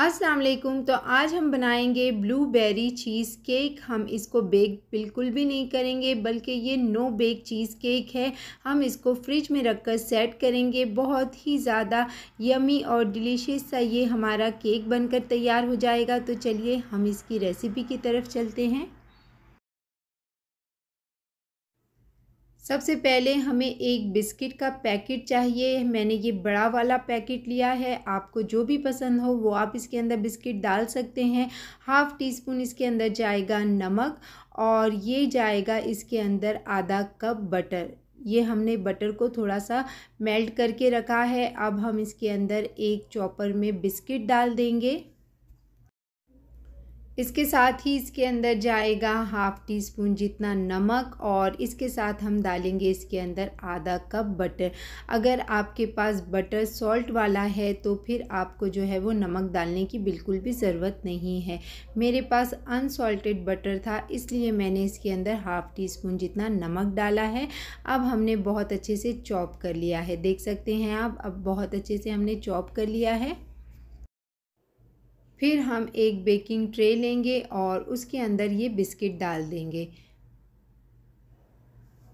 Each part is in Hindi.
अस्सलाम वालेकुम तो आज हम बनाएंगे ब्लूबेरी चीज़ केक हम इसको बेक बिल्कुल भी नहीं करेंगे बल्कि ये नो बेक चीज़ केक है हम इसको फ्रिज में रख कर सेट करेंगे बहुत ही ज़्यादा यमी और डिलीशियस सा ये हमारा केक बनकर तैयार हो जाएगा तो चलिए हम इसकी रेसिपी की तरफ चलते हैं सबसे पहले हमें एक बिस्किट का पैकेट चाहिए मैंने ये बड़ा वाला पैकेट लिया है आपको जो भी पसंद हो वो आप इसके अंदर बिस्किट डाल सकते हैं हाफ़ टी स्पून इसके अंदर जाएगा नमक और ये जाएगा इसके अंदर आधा कप बटर ये हमने बटर को थोड़ा सा मेल्ट करके रखा है अब हम इसके अंदर एक चॉपर में बिस्किट डाल देंगे इसके साथ ही इसके अंदर जाएगा हाफ़ टी स्पून जितना नमक और इसके साथ हम डालेंगे इसके अंदर आधा कप बटर अगर आपके पास बटर सॉल्ट वाला है तो फिर आपको जो है वो नमक डालने की बिल्कुल भी ज़रूरत नहीं है मेरे पास अनसॉल्टेड बटर था इसलिए मैंने इसके अंदर हाफ़ टी स्पून जितना नमक डाला है अब हमने बहुत अच्छे से चॉप कर लिया है देख सकते हैं आप अब बहुत अच्छे से हमने चॉप कर लिया है फिर हम एक बेकिंग ट्रे लेंगे और उसके अंदर ये बिस्किट डाल देंगे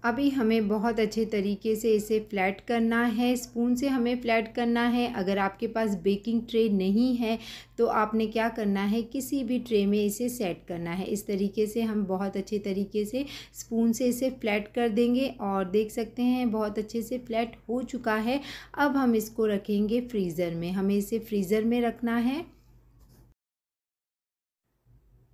अभी हमें बहुत अच्छे तरीके से इसे फ्लैट करना है स्पून से हमें फ्लैट करना है अगर आपके पास बेकिंग ट्रे नहीं है तो आपने क्या करना है किसी भी ट्रे में इसे सेट करना है इस तरीके से हम बहुत अच्छे तरीके से स्पून से इसे फ्लैट कर देंगे और देख सकते हैं बहुत अच्छे से फ्लैट हो चुका है अब हम इसको रखेंगे फ्रीज़र में हमें इसे फ्रीज़र में रखना है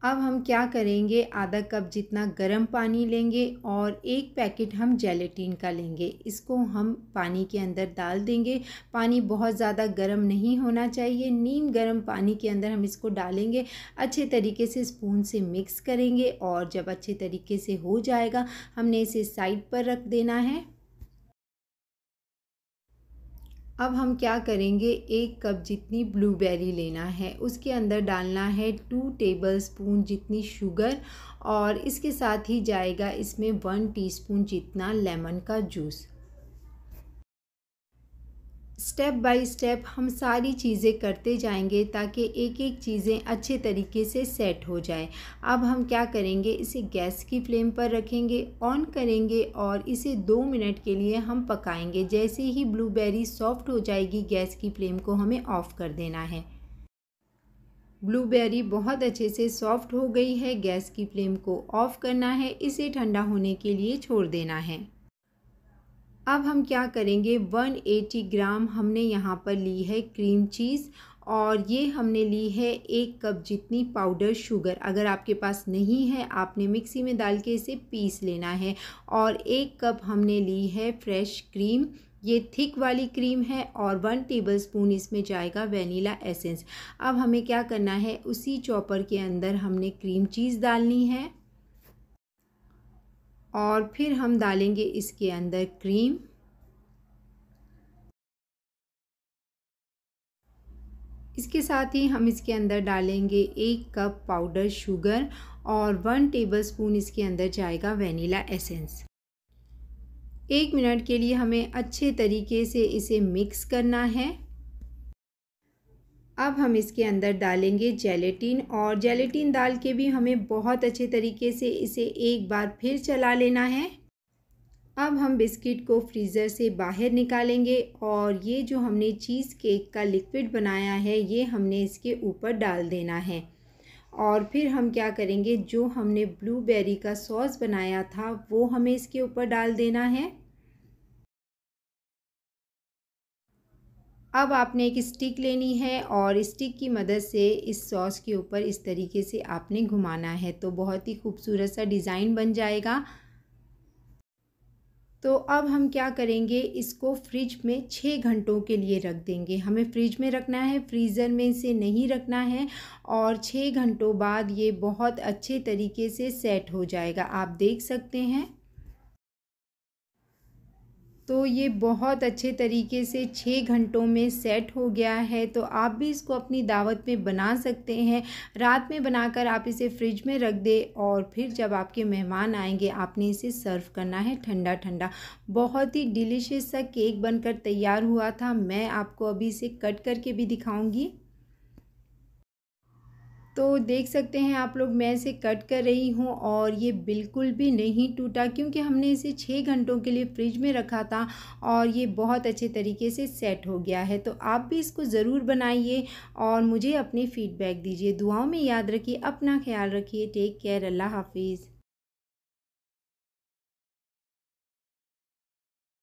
अब हम क्या करेंगे आधा कप जितना गर्म पानी लेंगे और एक पैकेट हम जेलेटिन का लेंगे इसको हम पानी के अंदर डाल देंगे पानी बहुत ज़्यादा गर्म नहीं होना चाहिए नीम गर्म पानी के अंदर हम इसको डालेंगे अच्छे तरीके से स्पून से मिक्स करेंगे और जब अच्छे तरीके से हो जाएगा हमने इसे साइड पर रख देना है अब हम क्या करेंगे एक कप जितनी ब्लूबेरी लेना है उसके अंदर डालना है टू टेबल स्पून जितनी शुगर और इसके साथ ही जाएगा इसमें वन टीस्पून जितना लेमन का जूस स्टेप बाय स्टेप हम सारी चीज़ें करते जाएंगे ताकि एक एक चीज़ें अच्छे तरीके से सेट हो जाए अब हम क्या करेंगे इसे गैस की फ्लेम पर रखेंगे ऑन करेंगे और इसे दो मिनट के लिए हम पकाएंगे जैसे ही ब्लूबेरी सॉफ्ट हो जाएगी गैस की फ्लेम को हमें ऑफ़ कर देना है ब्लूबेरी बहुत अच्छे से सॉफ्ट हो गई है गैस की फ्लेम को ऑफ़ करना है इसे ठंडा होने के लिए छोड़ देना है अब हम क्या करेंगे 180 ग्राम हमने यहाँ पर ली है क्रीम चीज़ और ये हमने ली है एक कप जितनी पाउडर शुगर अगर आपके पास नहीं है आपने मिक्सी में डाल के इसे पीस लेना है और एक कप हमने ली है फ्रेश क्रीम ये थिक वाली क्रीम है और वन टेबल स्पून इसमें जाएगा वेनिला एसेंस अब हमें क्या करना है उसी चॉपर के अंदर हमने क्रीम चीज़ डालनी है और फिर हम डालेंगे इसके अंदर क्रीम इसके साथ ही हम इसके अंदर डालेंगे एक कप पाउडर शुगर और वन टेबलस्पून इसके अंदर जाएगा वेनिला एसेंस एक मिनट के लिए हमें अच्छे तरीके से इसे मिक्स करना है अब हम इसके अंदर डालेंगे जेलेटिन और जेलेटिन डाल के भी हमें बहुत अच्छे तरीके से इसे एक बार फिर चला लेना है अब हम बिस्किट को फ्रीज़र से बाहर निकालेंगे और ये जो हमने चीज़ केक का लिक्विड बनाया है ये हमने इसके ऊपर डाल देना है और फिर हम क्या करेंगे जो हमने ब्लूबेरी का सॉस बनाया था वो हमें इसके ऊपर डाल देना है अब आपने एक स्टिक लेनी है और स्टिक की मदद से इस सॉस के ऊपर इस तरीके से आपने घुमाना है तो बहुत ही खूबसूरत सा डिज़ाइन बन जाएगा तो अब हम क्या करेंगे इसको फ्रिज में छः घंटों के लिए रख देंगे हमें फ्रिज में रखना है फ्रीज़र में इसे नहीं रखना है और छः घंटों बाद ये बहुत अच्छे तरीके से सेट हो जाएगा आप देख सकते हैं तो ये बहुत अच्छे तरीके से छः घंटों में सेट हो गया है तो आप भी इसको अपनी दावत में बना सकते हैं रात में बनाकर आप इसे फ्रिज में रख दे और फिर जब आपके मेहमान आएंगे आपने इसे सर्व करना है ठंडा ठंडा बहुत ही डिलीशियस सा केक बनकर तैयार हुआ था मैं आपको अभी इसे कट करके भी दिखाऊंगी तो देख सकते हैं आप लोग मैं इसे कट कर रही हूँ और ये बिल्कुल भी नहीं टूटा क्योंकि हमने इसे छः घंटों के लिए फ्रिज में रखा था और ये बहुत अच्छे तरीके से सेट हो गया है तो आप भी इसको ज़रूर बनाइए और मुझे अपनी फ़ीडबैक दीजिए दुआओं में याद रखिए अपना ख्याल रखिए टेक केयर अल्लाह हाफिज़